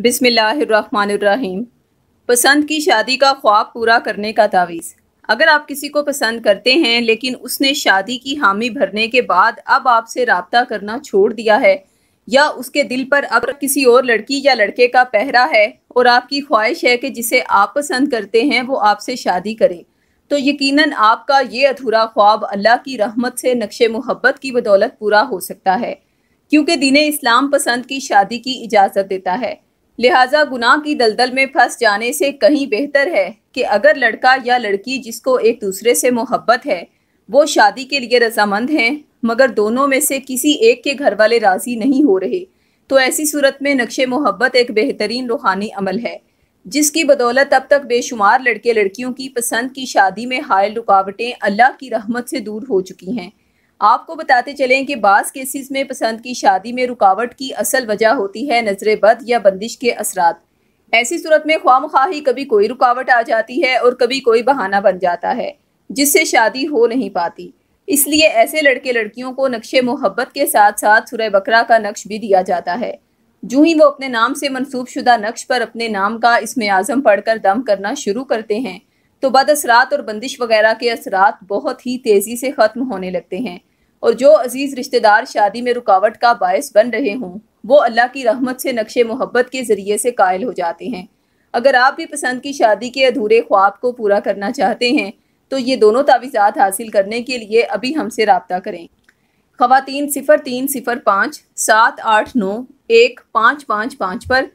बिसमीम पसंद की शादी का ख्वाब पूरा करने का तावीज़ अगर आप किसी को पसंद करते हैं लेकिन उसने शादी की हामी भरने के बाद अब आपसे रबता करना छोड़ दिया है या उसके दिल पर अब किसी और लड़की या लड़के का पहरा है और आपकी ख्वाहिश है कि जिसे आप पसंद करते हैं वो आपसे शादी करे तो यकीनन आपका ये अधूरा ख्वाब अल्लाह की रहमत से नक्श मोहब्बत की बदौलत पूरा हो सकता है क्योंकि दीन इस्लाम पसंद की शादी की इजाज़त देता है लिहाजा गुनाह की दलदल में फंस जाने से कहीं बेहतर है कि अगर लड़का या लड़की जिसको एक दूसरे से मोहब्बत है वो शादी के लिए रजामंद हैं मगर दोनों में से किसी एक के घर वाले राज़ी नहीं हो रहे तो ऐसी सूरत में नक्श मोहब्बत एक बेहतरीन रूहानी अमल है जिसकी बदौलत अब तक बेशुमार लड़के लड़कियों की पसंद की शादी में हायल रुकावटें अल्लाह की रहमत से दूर हो चुकी हैं आपको बताते चलें कि बास केसेस में पसंद की शादी में रुकावट की असल वजह होती है नजर बद या बंदिश के असरात ऐसी सूरत में ख्वाम खाही कभी कोई रुकावट आ जाती है और कभी कोई बहाना बन जाता है जिससे शादी हो नहीं पाती इसलिए ऐसे लड़के लड़कियों को नक्श मोहब्बत के साथ साथ सुरह बकरा का नक्श भी दिया जाता है जूँ ही वो अपने नाम से मनसूब शुदा नक्श पर अपने नाम का इसमें आज़म पढ़कर दम करना शुरू करते हैं तो बद असरात और बंदिश वगैरह के असरात बहुत ही तेज़ी से ख़त्म होने लगते हैं और जो अजीज़ रिश्तेदार शादी में रुकावट का बायस बन रहे हों वो अल्लाह की रहमत से नक्शे मोहब्बत के ज़रिए से कायल हो जाते हैं अगर आप भी पसंद की शादी के अधूरे ख्वाब को पूरा करना चाहते हैं तो ये दोनों तावीज़ात हासिल करने के लिए अभी हमसे रबता करें ख़वान सिफ़र तीन सिफ़र पाँच सात आठ नौ एक पाँच पाँच पाँच पर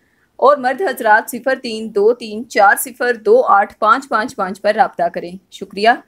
और मर्द हजरात सिफ़र तीन दो तीन चार सिफ़र दो आठ पाँच पाँच पाँच पर रबता करें शुक्रिया